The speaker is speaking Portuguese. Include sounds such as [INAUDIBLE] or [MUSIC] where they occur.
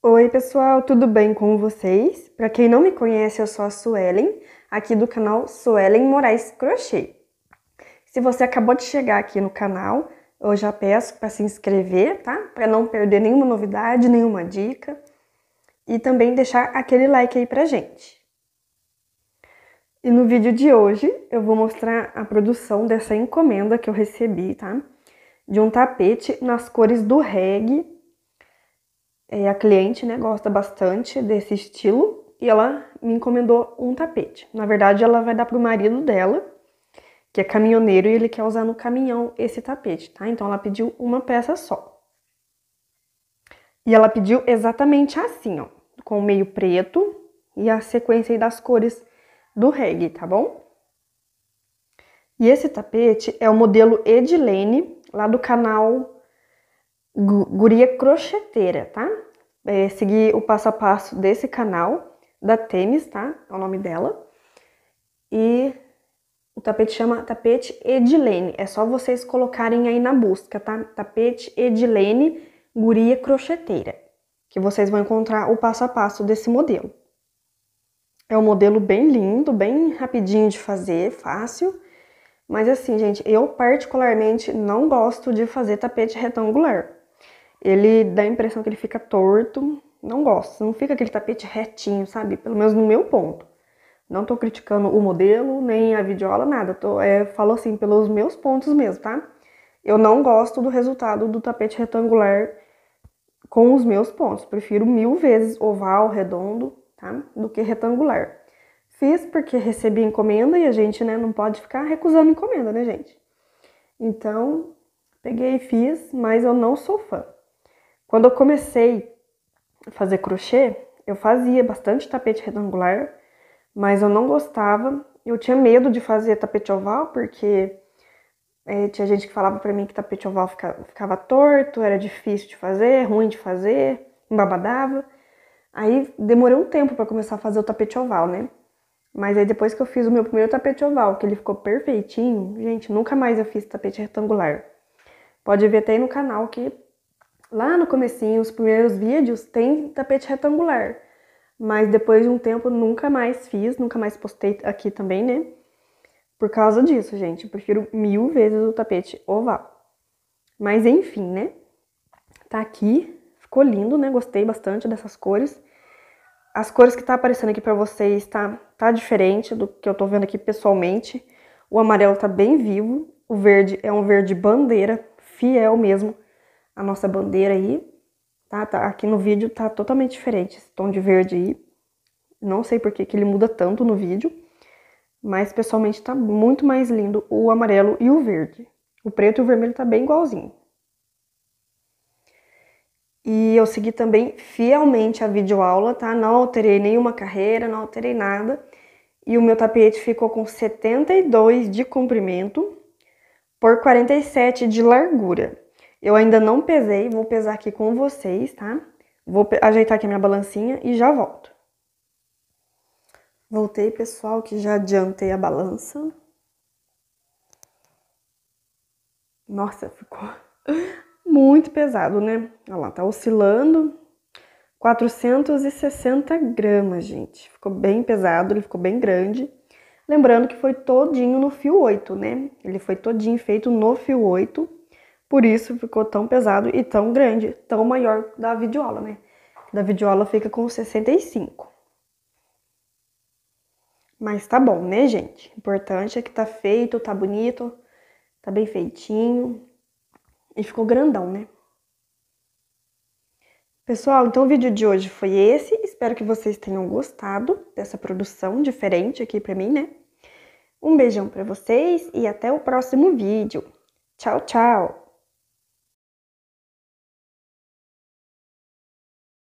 Oi, pessoal, tudo bem com vocês? Para quem não me conhece, eu sou a Suelen, aqui do canal Suelen Moraes Crochê. Se você acabou de chegar aqui no canal, eu já peço para se inscrever, tá? Para não perder nenhuma novidade, nenhuma dica. E também deixar aquele like aí pra gente. E no vídeo de hoje eu vou mostrar a produção dessa encomenda que eu recebi, tá? De um tapete nas cores do reggae é, a cliente né, gosta bastante desse estilo e ela me encomendou um tapete. Na verdade, ela vai dar para o marido dela, que é caminhoneiro, e ele quer usar no caminhão esse tapete, tá? Então ela pediu uma peça só. E ela pediu exatamente assim, ó, com o meio preto e a sequência aí das cores do reggae, tá bom? E esse tapete é o modelo Edilene, lá do canal guria crocheteira, tá? É, seguir o passo a passo desse canal, da Temis, tá? É o nome dela. E o tapete chama Tapete Edilene. É só vocês colocarem aí na busca, tá? Tapete Edilene Guria Crocheteira. Que vocês vão encontrar o passo a passo desse modelo. É um modelo bem lindo, bem rapidinho de fazer, fácil. Mas assim, gente, eu particularmente não gosto de fazer tapete retangular ele dá a impressão que ele fica torto. Não gosto, não fica aquele tapete retinho, sabe? Pelo menos no meu ponto. Não tô criticando o modelo, nem a videola nada. Tô, é, falo assim, pelos meus pontos mesmo, tá? Eu não gosto do resultado do tapete retangular com os meus pontos. Prefiro mil vezes oval, redondo, tá? Do que retangular. Fiz porque recebi encomenda e a gente, né, não pode ficar recusando encomenda, né, gente? Então, peguei e fiz, mas eu não sou fã. Quando eu comecei a fazer crochê, eu fazia bastante tapete retangular, mas eu não gostava. Eu tinha medo de fazer tapete oval, porque é, tinha gente que falava para mim que tapete oval ficava, ficava torto, era difícil de fazer, ruim de fazer, embabadava. Aí demorei um tempo para começar a fazer o tapete oval, né? Mas aí depois que eu fiz o meu primeiro tapete oval, que ele ficou perfeitinho, gente, nunca mais eu fiz tapete retangular. Pode ver até aí no canal que lá no comecinho, os primeiros vídeos tem tapete retangular, mas depois de um tempo nunca mais fiz, nunca mais postei aqui também, né? Por causa disso, gente, eu prefiro mil vezes o tapete oval. Mas enfim, né? Tá aqui, ficou lindo, né? Gostei bastante dessas cores. As cores que tá aparecendo aqui para vocês tá, tá diferente do que eu tô vendo aqui pessoalmente. O amarelo tá bem vivo, o verde é um verde bandeira, fiel mesmo a nossa bandeira aí, tá? tá aqui no vídeo tá totalmente diferente esse tom de verde aí. Não sei por que, que ele muda tanto no vídeo, mas pessoalmente tá muito mais lindo o amarelo e o verde. O preto e o vermelho tá bem igualzinho. E eu segui também fielmente a videoaula, tá? Não alterei nenhuma carreira, não alterei nada. E o meu tapete ficou com 72 de comprimento por 47 de largura. Eu ainda não pesei, vou pesar aqui com vocês, tá? Vou ajeitar aqui a minha balancinha e já volto. Voltei, pessoal, que já adiantei a balança. Nossa, ficou [LAUGHS] muito pesado, né? Olha lá, tá oscilando. 460 gramas, gente. Ficou bem pesado, ele ficou bem grande. Lembrando que foi todinho no fio 8, né? Ele foi todinho feito no fio 8. Por isso ficou tão pesado e tão grande, tão maior da videoaula, né? Da videoaula fica com 65. Mas tá bom, né, gente? O importante é que tá feito, tá bonito, tá bem feitinho. E ficou grandão, né? Pessoal, então o vídeo de hoje foi esse. Espero que vocês tenham gostado dessa produção diferente aqui pra mim, né? Um beijão pra vocês e até o próximo vídeo. Tchau, tchau!